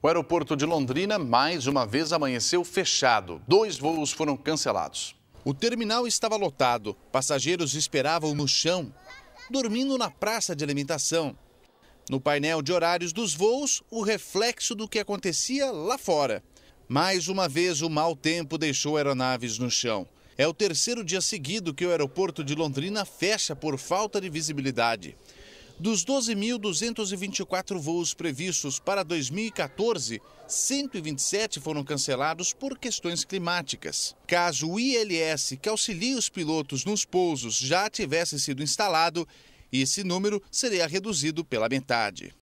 O aeroporto de Londrina mais uma vez amanheceu fechado. Dois voos foram cancelados. O terminal estava lotado, passageiros esperavam no chão, dormindo na praça de alimentação. No painel de horários dos voos, o reflexo do que acontecia lá fora. Mais uma vez, o mau tempo deixou aeronaves no chão. É o terceiro dia seguido que o aeroporto de Londrina fecha por falta de visibilidade. Dos 12.224 voos previstos para 2014, 127 foram cancelados por questões climáticas. Caso o ILS, que auxilia os pilotos nos pousos, já tivesse sido instalado, esse número seria reduzido pela metade.